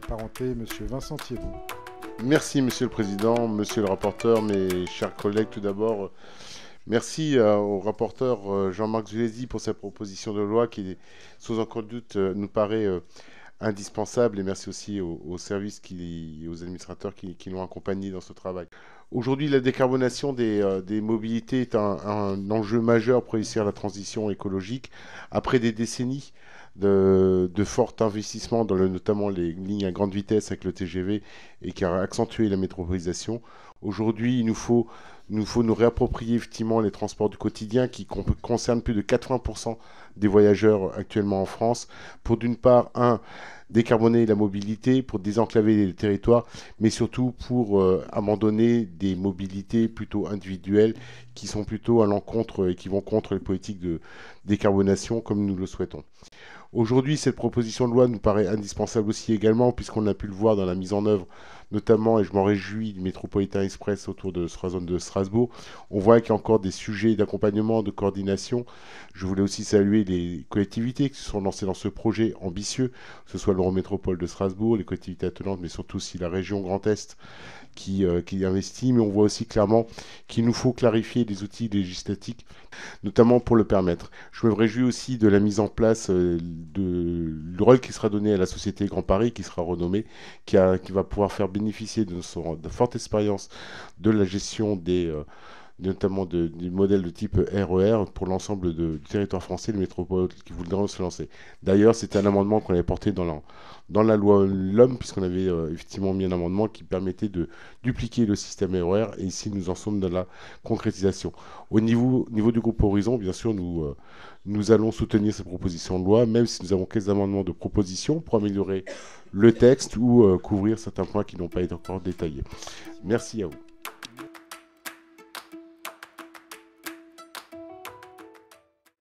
parenté Monsieur Vincent Thierry. Merci Monsieur le Président, Monsieur le rapporteur, mes chers collègues. Tout d'abord, merci euh, au rapporteur euh, Jean-Marc Zulesi pour sa proposition de loi qui, sans aucun doute, euh, nous paraît indispensable et merci aussi aux, services et aux administrateurs qui, qui l'ont accompagné dans ce travail. Aujourd'hui, la décarbonation des, euh, mobilités est un, enjeu majeur pour réussir la transition écologique. Après des décennies de, fort investissement, investissements dans notamment les lignes à grande vitesse avec le TGV et qui a accentué la métropolisation, aujourd'hui, il nous faut, nous faut nous réapproprier effectivement les transports du quotidien qui concernent plus de 80% des voyageurs actuellement en France pour d'une part, un, décarboner la mobilité, pour désenclaver les territoires, mais surtout pour euh, abandonner des mobilités plutôt individuelles qui sont plutôt à l'encontre et qui vont contre les politiques de décarbonation comme nous le souhaitons. Aujourd'hui, cette proposition de loi nous paraît indispensable aussi également, puisqu'on a pu le voir dans la mise en œuvre notamment, et je m'en réjouis, du Métropolitain Express autour de la zone de Strasbourg. On voit qu'il y a encore des sujets d'accompagnement, de coordination. Je voulais aussi saluer les collectivités qui se sont lancées dans ce projet ambitieux, que ce soit métropole de Strasbourg, les collectivités attenantes, mais surtout aussi la région Grand Est qui, euh, investit. Mais on voit aussi clairement qu'il nous faut clarifier les outils législatifs, notamment pour le permettre. Je me réjouis aussi de la mise en place euh, de le rôle qui sera donné à la société Grand Paris, qui sera renommée, qui, qui va pouvoir faire bénéficier de son de forte expérience de la gestion des, euh, notamment de, du modèle de type RER e pour l'ensemble du territoire français, les métropoles qui voudraient se lancer. D'ailleurs, c'est un amendement qu'on avait porté dans la, loi l'homme, puisqu'on avait euh, effectivement mis un amendement qui permettait de dupliquer le système RER, e et ici nous en sommes dans la concrétisation. Au niveau, niveau du groupe Horizon, bien sûr, nous, euh, nous allons soutenir cette proposition de loi, même si nous avons quelques amendements de proposition pour améliorer le texte ou euh, couvrir certains points qui n'ont pas été encore détaillés. Merci à vous.